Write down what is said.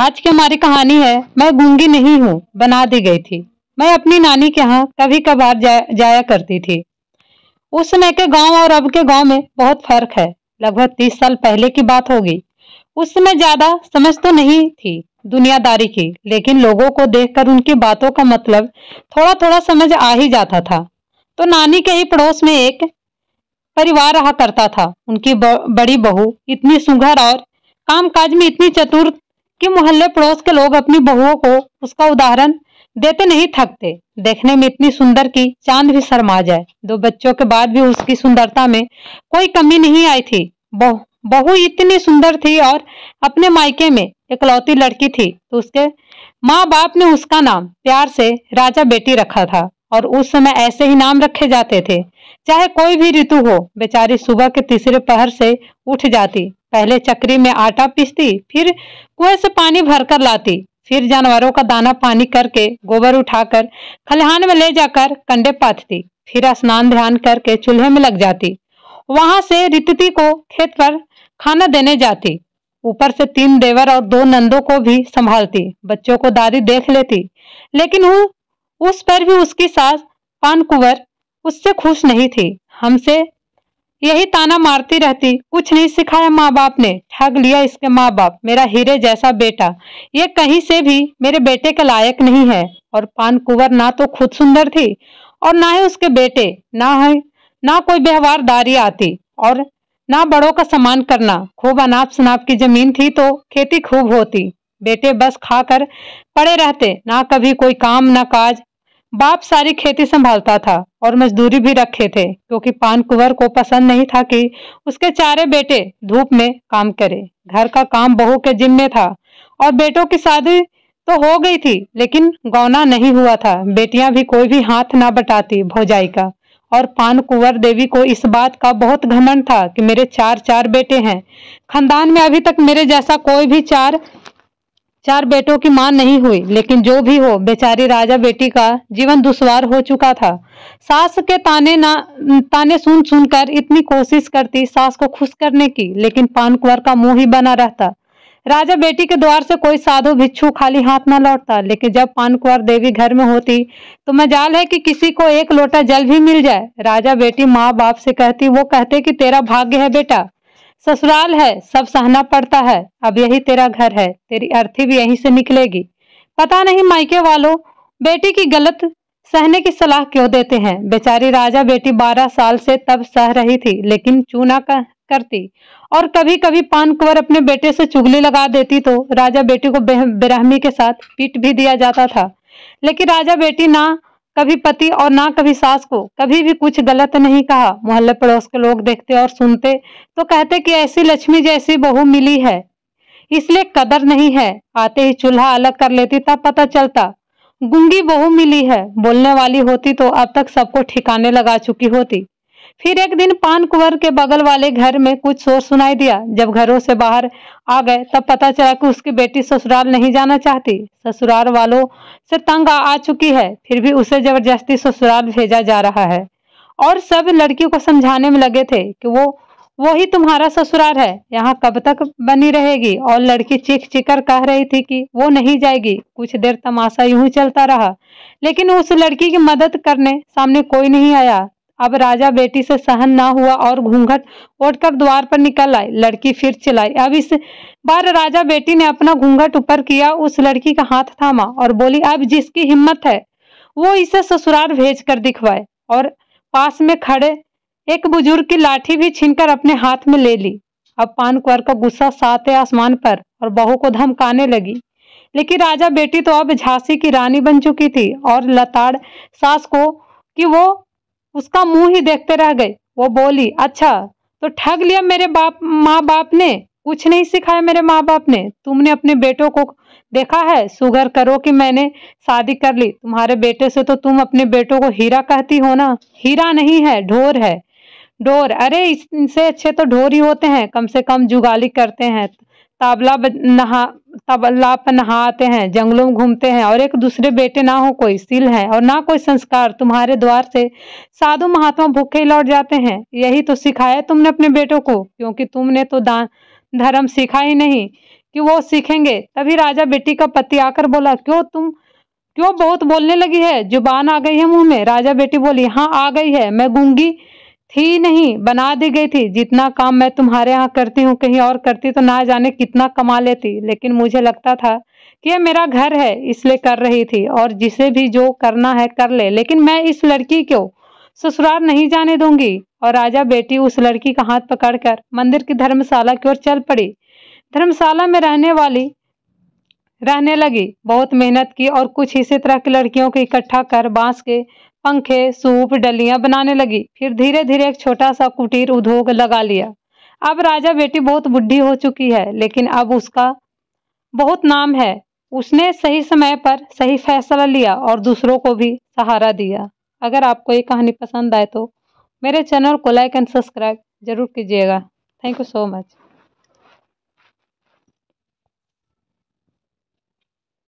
आज की हमारी कहानी है मैं गूंगी नहीं हूँ बना दी गई थी मैं अपनी नानी के यहाँ कभी कभार जा, जाया करती थी उस समय के गांव और अब के गांव में बहुत फर्क है लगभग तीस साल पहले की बात होगी उस समय ज्यादा समझ तो नहीं थी दुनियादारी की लेकिन लोगों को देखकर उनकी बातों का मतलब थोड़ा थोड़ा समझ आ ही जाता था तो नानी के ही पड़ोस में एक परिवार रहा करता था उनकी बड़ी बहू इतनी सुघर और कामकाज में इतनी चतुर कि मोहल्ले पड़ोस के लोग अपनी बहुओं को उसका उदाहरण देते नहीं थकते देखने में इतनी सुंदर की चांद भी शर्मा जाए दो बच्चों के बाद भी उसकी सुंदरता में कोई कमी नहीं आई थी बहु बहु इतनी सुंदर थी और अपने मायके में इकलौती लड़की थी तो उसके माँ बाप ने उसका नाम प्यार से राजा बेटी रखा था और उस समय ऐसे ही नाम रखे जाते थे चाहे कोई भी ऋतु हो बेचारी सुबह के तीसरे पहर से उठ जाती पहले चक्री में आटा पीसती फिर कुएं से पानी भरकर लाती फिर जानवरों का दाना पानी करके गोबर उठाकर खलिहान में ले जाकर कंडे पाथती फिर स्नान ध्यान करके चूल्हे में लग जाती वहां से रितति को खेत पर खाना देने जाती ऊपर से तीन देवर और दो नंदों को भी संभालती बच्चों को दादी देख लेती लेकिन वो उस पर भी उसकी सास पान कुंवर उससे खुश नहीं थी हमसे यही ताना मारती रहती कुछ नहीं सिखाया माँ बाप ने ठग लिया इसके माँ बाप मेरा हीरे जैसा बेटा ये कहीं से भी मेरे बेटे के लायक नहीं है और पान कुंवर ना तो खुद सुंदर थी और ना ही उसके बेटे ना है ना कोई व्यवहारदारी आती और ना बड़ों का सम्मान करना खूब अनाप शनाप की जमीन थी तो खेती खूब होती बेटे बस खाकर पड़े रहते ना कभी कोई काम ना काज बाप सारी खेती संभालता था और मजदूरी भी रखे थे क्योंकि पान कुंवर को पसंद नहीं था कि उसके चारे बेटे धूप में काम करें घर का काम बहू के जिम्मे था और बेटों की शादी तो हो गई थी लेकिन गौना नहीं हुआ था बेटियां भी कोई भी हाथ ना बटाती भौजाई का और पान कुंवर देवी को इस बात का बहुत घमंड था कि मेरे चार चार बेटे हैं खानदान में अभी तक मेरे जैसा कोई भी चार चार बेटों की मां नहीं हुई लेकिन जो भी हो बेचारी राजा बेटी का जीवन दुश्वार हो चुका था सास के ताने ना ताने सुन सुनकर इतनी कोशिश करती सास को खुश करने की लेकिन पान कुंवर का मुंह ही बना रहता राजा बेटी के द्वार से कोई साधु भिक्षु खाली हाथ न लौटता लेकिन जब पान कुंवर देवी घर में होती तो मजाल है कि किसी को एक लोटा जल भी मिल जाए राजा बेटी माँ बाप से कहती वो कहते कि तेरा भाग्य है बेटा ससुराल है सब सहना पड़ता है अब यही तेरा घर है तेरी अर्थी भी यहीं से निकलेगी पता नहीं मायके वालों बेटी की गलत सहने की सलाह क्यों देते हैं बेचारी राजा बेटी बारह साल से तब सह रही थी लेकिन चूना का करती और कभी कभी पान कुंवर अपने बेटे से चुगली लगा देती तो राजा बेटी को बेरहमी के साथ पीट भी दिया जाता था लेकिन राजा बेटी ना कभी पति और ना कभी सास को कभी भी कुछ गलत नहीं कहा मोहल्ले पड़ोस के लोग देखते और सुनते तो कहते कि ऐसी लक्ष्मी जैसी बहू मिली है इसलिए कदर नहीं है आते ही चूल्हा अलग कर लेती तब पता चलता गुंगी बहू मिली है बोलने वाली होती तो अब तक सबको ठिकाने लगा चुकी होती फिर एक दिन पान कुंवर के बगल वाले घर में कुछ शोर सुनाई दिया जब घरों से बाहर आ गए तब पता चला कि उसकी बेटी ससुराल नहीं जाना चाहती ससुराल वालों से तंग आ चुकी है फिर भी उसे जबरदस्ती ससुराल भेजा जा रहा है और सब लड़की को समझाने में लगे थे कि वो वही तुम्हारा ससुराल है यहाँ कब तक बनी रहेगी और लड़की चीख चिकर कह रही थी कि वो नहीं जाएगी कुछ देर तमाशा यूं चलता रहा लेकिन उस लड़की की मदद करने सामने कोई नहीं आया अब राजा बेटी से सहन ना हुआ और घूंघट ओढ़कर द्वार पर निकल आए लड़की फिर चिल्लाई अब इस बार राजा बेटी ने अपना घूंघट ऊपर किया उस लड़की का हाथ थामा और बोली अब जिसकी हिम्मत है वो इसे ससुराल भेज कर दिखवाए और पास में खड़े एक बुजुर्ग की लाठी भी छीनकर अपने हाथ में ले ली अब पान कुंवर का गुस्सा साते आसमान पर और बहू को धमकाने लगी लेकिन राजा बेटी तो अब झांसी की रानी बन चुकी थी और लताड़ सास को कि वो उसका मुंह ही देखते रह गए वो बोली अच्छा तो ठग लिया मेरे बाप माँ बाप ने कुछ नहीं सिखाया मेरे माँ बाप ने तुमने अपने बेटों को देखा है सुगर करो कि मैंने शादी कर ली तुम्हारे बेटे से तो तुम अपने बेटों को हीरा कहती हो ना हीरा नहीं है ढोर है ढोर अरे इससे अच्छे तो ढोर ही होते हैं कम से कम जुगाली करते हैं ताबला नहा सब अल्लाह पर हैं जंगलों में घूमते हैं और एक दूसरे बेटे ना हो कोई सिल है और ना कोई संस्कार तुम्हारे द्वार से साधु महात्मा भूखे लौट जाते हैं यही तो सिखाया तुमने अपने बेटों को क्योंकि तुमने तो दान धर्म सीखा ही नहीं कि वो सीखेंगे तभी राजा बेटी का पति आकर बोला क्यों तुम क्यों बहुत बोलने लगी है जुबान आ गई है मुँह में राजा बेटी बोली हाँ आ गई है मैं गूंगी थी नहीं बना दी गई थी जितना काम मैं तुम्हारे यहाँ करती हूँ कहीं और करती तो ना जाने कितना कमा लेती लेकिन मुझे लगता था कि ये मेरा घर है इसलिए कर रही थी और जिसे भी जो करना है कर ले लेकिन मैं इस लड़की को ससुराल नहीं जाने दूंगी और राजा बेटी उस लड़की का हाथ पकड़कर मंदिर की धर्मशाला की ओर चल पड़ी धर्मशाला में रहने वाली रहने लगी बहुत मेहनत की और कुछ इसी तरह की लड़कियों को इकट्ठा कर बांस के पंखे सूप डलियां बनाने लगी फिर धीरे धीरे एक छोटा सा कुटीर उद्योग लगा लिया अब राजा बेटी बहुत बुढ़ी हो चुकी है लेकिन अब उसका बहुत नाम है उसने सही समय पर सही फैसला लिया और दूसरों को भी सहारा दिया अगर आपको ये कहानी पसंद आए तो मेरे चैनल को लाइक एंड सब्सक्राइब जरूर कीजिएगा थैंक यू सो मच